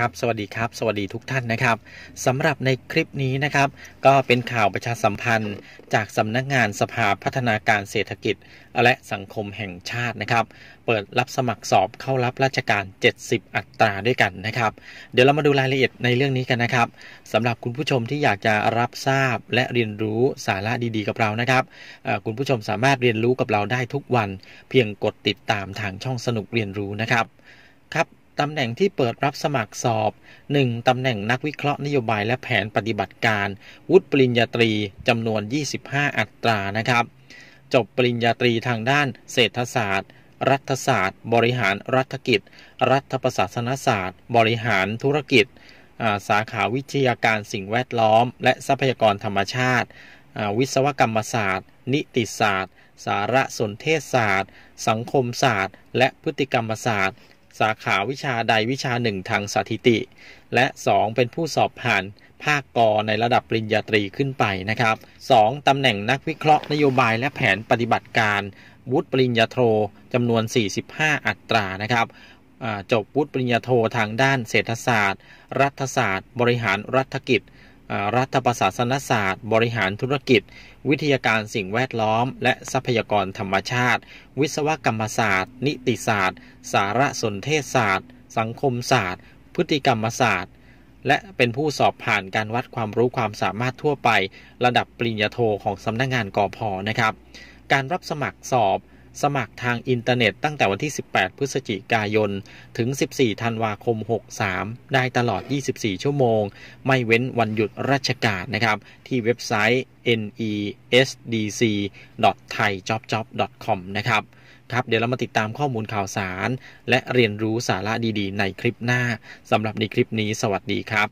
ครับ สวัสดีครับ สวัสดีทุกท่านนะครับสำหรับในคลิปนี้นะครับ ก็เป็นข่าวประชาสัมพันธ์ จากสำนักงานสภาพัฒนาการเศรษฐกิจ และสังคมแห่งชาตินะครับ เปิดรับสมัครสอบเข้ารับราชการ 70 อัตราด้วยกันนะครับ เดี๋ยวเรามาดูรายละเอียดในเรื่องนี้กันนะครับสำหรับคุณผู้ชมที่อยากจะรับทราบและเรียนรู้สาระดี ๆ กับเรานะครับคุณผู้ชมสามารถเรียนรู้กับเราได้ทุกวัน เพียงกดติดตามทางช่องสนุกเรียนรู้นะครับครับตำแหน่งที่เปิดรับสมัครสอบ 1. ตำแหน่งนักวิเคราะห์นโยบายและแผนปฏิบัติการ วุฒิปริญญาตรี จำนวน 25 อัตรานะครับ จบปริญญาตรีทางด้านเศรษฐศาสตร์ รัฐศาสตร์ บริหารรัฐกิจ รัฐประศาสนศาสตร์ บริหารธุรกิจ สาขาวิทยาการสิ่งแวดล้อม และทรัพยากรธรรมชาติวิศวกรรมศาสตร์ นิติศาสตร์ สารสนเทศศาสตร์ สังคมศาสตร์ และพฤติกรรมศาสตร์สาขาวิชาใดวิชาหนึ่งทางสถิติ และ 2 เป็นผู้สอบผ่านภาคกอในระดับปริญญาตรีขึ้นไปนะครับ 2. ตำแหน่งนักวิเคราะห์นโยบายและแผนปฏิบัติการวุฒิปริญญาโทจำนวน 45 อัตรานะครับจบวุฒิปริญญาโททางด้านเศรษฐศาสตร์ รัฐศาสตร์ บริหารรัฐกิจรัฐประศาสนศาสตร์ บริหารธุรกิจ วิทยาการสิ่งแวดล้อม และทรัพยากรธรรมชาติ วิศวกรรมศาสตร์ นิติศาสตร์ สารสนเทศศาสตร์ สังคมศาสตร์ พฤติกรรมศาสตร์และเป็นผู้สอบผ่านการวัดความรู้ความสามารถทั่วไป ระดับปริญญาโทของสำนักงงานกอพอนะครับ การรับสมัครสอบสมัครทางอินเทอร์เน็ตตั้งแต่วันที่ 18 พฤศจิกายน ถึง 14 ธันวาคม 63 ได้ตลอด 24 ชั่วโมง ไม่เว้นวันหยุดราชการนะครับ ที่เว็บไซต์ nesdc.thaijobjob.com นะครับ ครับ เดี๋ยวเรามาติดตามข้อมูลข่าวสาร และเรียนรู้สาระดีๆ ในคลิปหน้า สำหรับในคลิปนี้สวัสดีครับ